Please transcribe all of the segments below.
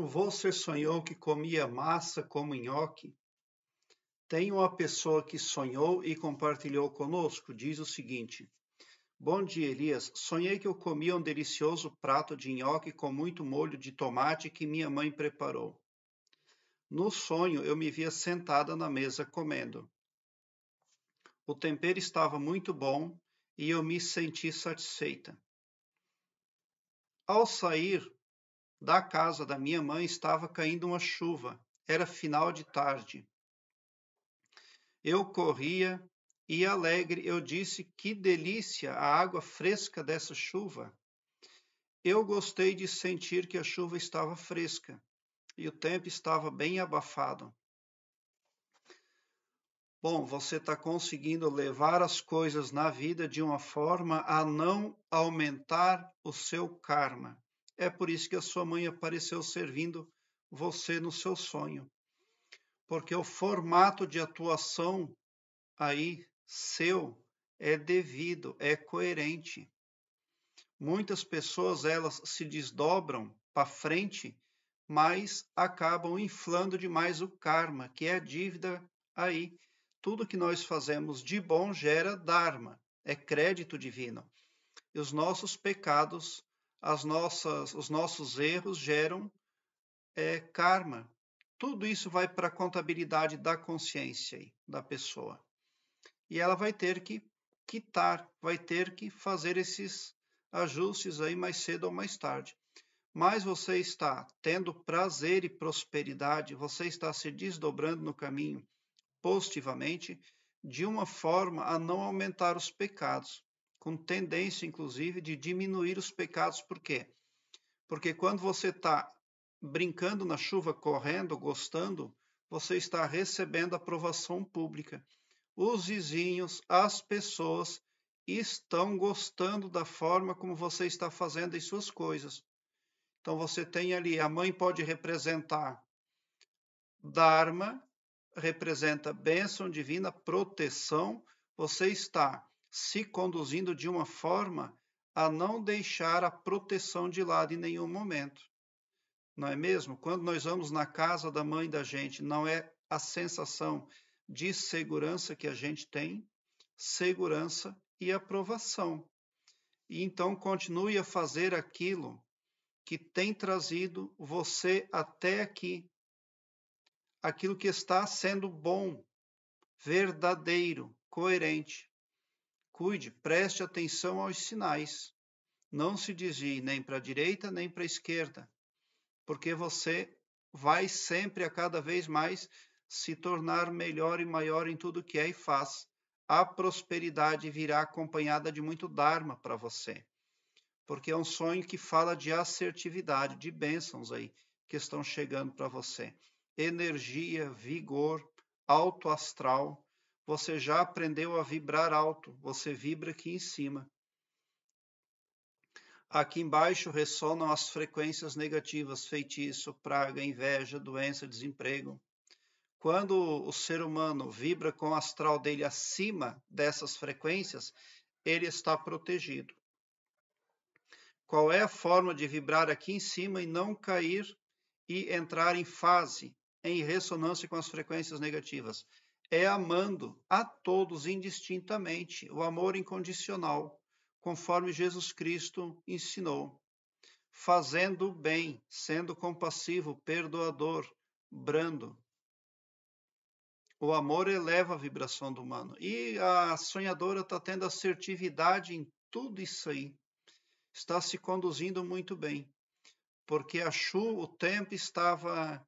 Você sonhou que comia massa como nhoque? Tem uma pessoa que sonhou e compartilhou conosco. Diz o seguinte: Bom dia, Elias. Sonhei que eu comia um delicioso prato de nhoque com muito molho de tomate que minha mãe preparou. No sonho, eu me via sentada na mesa comendo. O tempero estava muito bom e eu me senti satisfeita. Ao sair, da casa da minha mãe estava caindo uma chuva. Era final de tarde. Eu corria e alegre eu disse: Que delícia a água fresca dessa chuva! Eu gostei de sentir que a chuva estava fresca e o tempo estava bem abafado. Bom, você está conseguindo levar as coisas na vida de uma forma a não aumentar o seu karma. É por isso que a sua mãe apareceu servindo você no seu sonho. Porque o formato de atuação aí seu é devido, é coerente. Muitas pessoas elas se desdobram para frente, mas acabam inflando demais o karma, que é a dívida aí. Tudo que nós fazemos de bom gera dharma, é crédito divino. E os nossos pecados as nossas, os nossos erros geram é, karma. Tudo isso vai para a contabilidade da consciência da pessoa. E ela vai ter que quitar, vai ter que fazer esses ajustes aí mais cedo ou mais tarde. Mas você está tendo prazer e prosperidade, você está se desdobrando no caminho positivamente, de uma forma a não aumentar os pecados com tendência, inclusive, de diminuir os pecados. Por quê? Porque quando você está brincando na chuva, correndo, gostando, você está recebendo aprovação pública. Os vizinhos, as pessoas estão gostando da forma como você está fazendo as suas coisas. Então você tem ali, a mãe pode representar Dharma, representa bênção divina, proteção. Você está se conduzindo de uma forma a não deixar a proteção de lado em nenhum momento. Não é mesmo? Quando nós vamos na casa da mãe da gente, não é a sensação de segurança que a gente tem? Segurança e aprovação. E então continue a fazer aquilo que tem trazido você até aqui. Aquilo que está sendo bom, verdadeiro, coerente. Cuide, preste atenção aos sinais. Não se desvie nem para a direita nem para a esquerda, porque você vai sempre a cada vez mais se tornar melhor e maior em tudo que é e faz. A prosperidade virá acompanhada de muito Dharma para você, porque é um sonho que fala de assertividade, de bênçãos aí que estão chegando para você. Energia, vigor, alto astral, você já aprendeu a vibrar alto, você vibra aqui em cima. Aqui embaixo ressonam as frequências negativas, feitiço, praga, inveja, doença, desemprego. Quando o ser humano vibra com o astral dele acima dessas frequências, ele está protegido. Qual é a forma de vibrar aqui em cima e não cair e entrar em fase, em ressonância com as frequências negativas? é amando a todos indistintamente, o amor incondicional, conforme Jesus Cristo ensinou. Fazendo o bem, sendo compassivo, perdoador, brando. O amor eleva a vibração do humano. E a sonhadora está tendo assertividade em tudo isso aí. Está se conduzindo muito bem. Porque a o tempo estava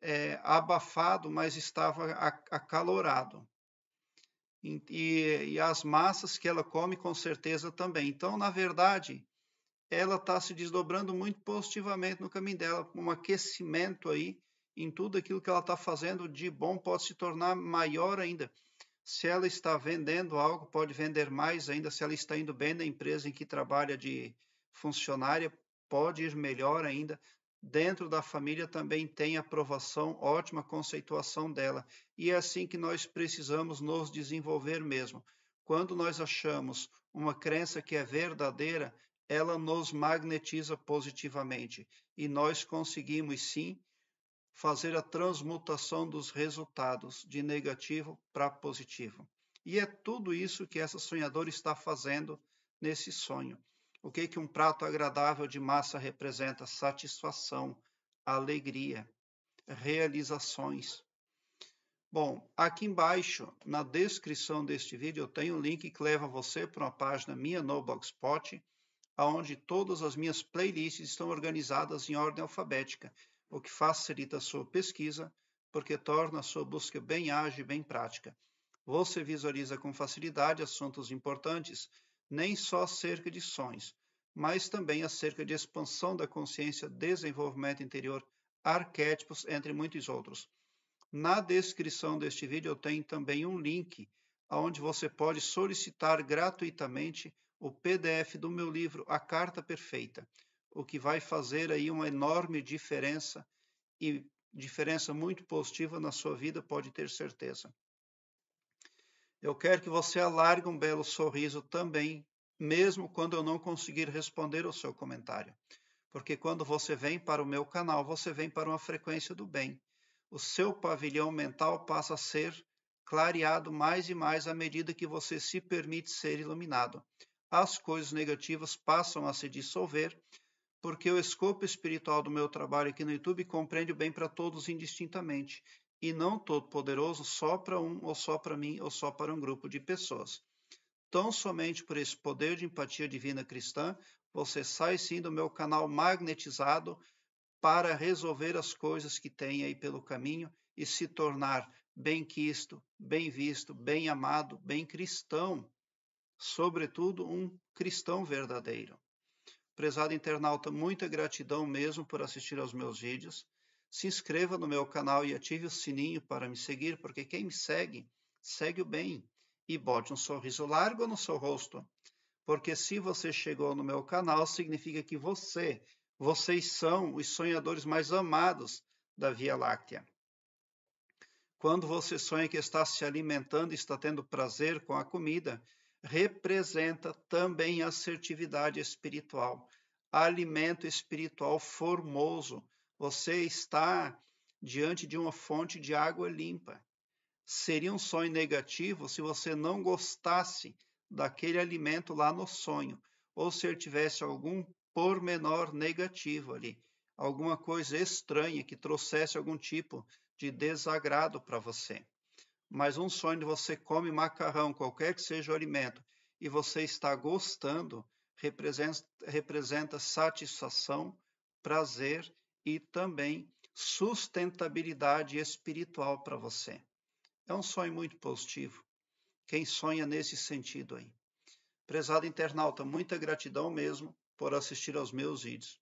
é, abafado, mas estava acalorado. E, e, as massas que ela come, com certeza também. Então, na verdade, ela está se desdobrando muito positivamente no caminho dela, um aquecimento aí em tudo aquilo que ela está fazendo de bom pode se tornar maior ainda. Se ela está vendendo algo, pode vender mais ainda. Se ela está indo bem na empresa em que trabalha de funcionária, pode ir melhor ainda dentro da família também tem aprovação, ótima conceituação dela. E é assim que nós precisamos nos desenvolver mesmo. Quando nós achamos uma crença que é verdadeira, ela nos magnetiza positivamente e nós conseguimos sim fazer a transmutação dos resultados de negativo para positivo. E é tudo isso que essa sonhadora está fazendo nesse sonho. O que que um prato agradável de massa representa? Satisfação, alegria, realizações. Bom, aqui embaixo, na descrição deste vídeo, eu tenho um link que leva você para uma página minha no Blogspot, onde todas as minhas playlists estão organizadas em ordem alfabética, o que facilita a sua pesquisa, porque torna a sua busca bem ágil e bem prática. Você visualiza com facilidade assuntos importantes, nem só acerca de sonhos, mas também acerca de expansão da consciência, desenvolvimento interior, arquétipos, entre muitos outros. Na descrição deste vídeo eu tenho também um link onde você pode solicitar gratuitamente o PDF do meu livro A Carta Perfeita, o que vai fazer aí uma enorme diferença e diferença muito positiva na sua vida, pode ter certeza. Eu quero que você alargue um belo sorriso também, mesmo quando eu não conseguir responder o seu comentário. Porque quando você vem para o meu canal, você vem para uma frequência do bem. O seu pavilhão mental passa a ser clareado mais e mais à medida que você se permite ser iluminado. As coisas negativas passam a se dissolver, porque o escopo espiritual do meu trabalho aqui no YouTube compreende o bem para todos indistintamente e não todo-poderoso só para um, ou só para mim, ou só para um grupo de pessoas. Tão somente por esse poder de empatia divina cristã, você sai sim do meu canal magnetizado para resolver as coisas que tem aí pelo caminho e se tornar bem quisto, bem visto, bem amado, bem cristão, sobretudo um cristão verdadeiro. Prezado internauta, muita gratidão mesmo por assistir aos meus vídeos. Se inscreva no meu canal e ative o sininho para me seguir, porque quem me segue, segue o bem. E bote um sorriso largo no seu rosto, porque se você chegou no meu canal, significa que você, vocês são os sonhadores mais amados da Via Láctea. Quando você sonha que está se alimentando e está tendo prazer com a comida, representa também assertividade espiritual, alimento espiritual formoso você está diante de uma fonte de água limpa. Seria um sonho negativo se você não gostasse daquele alimento lá no sonho, ou se ele tivesse algum pormenor negativo ali, alguma coisa estranha que trouxesse algum tipo de desagrado para você. Mas um sonho de você come macarrão, qualquer que seja o alimento, e você está gostando, representa, representa satisfação, prazer e também sustentabilidade espiritual para você. É um sonho muito positivo. Quem sonha nesse sentido aí. Prezado internauta, muita gratidão mesmo por assistir aos meus vídeos.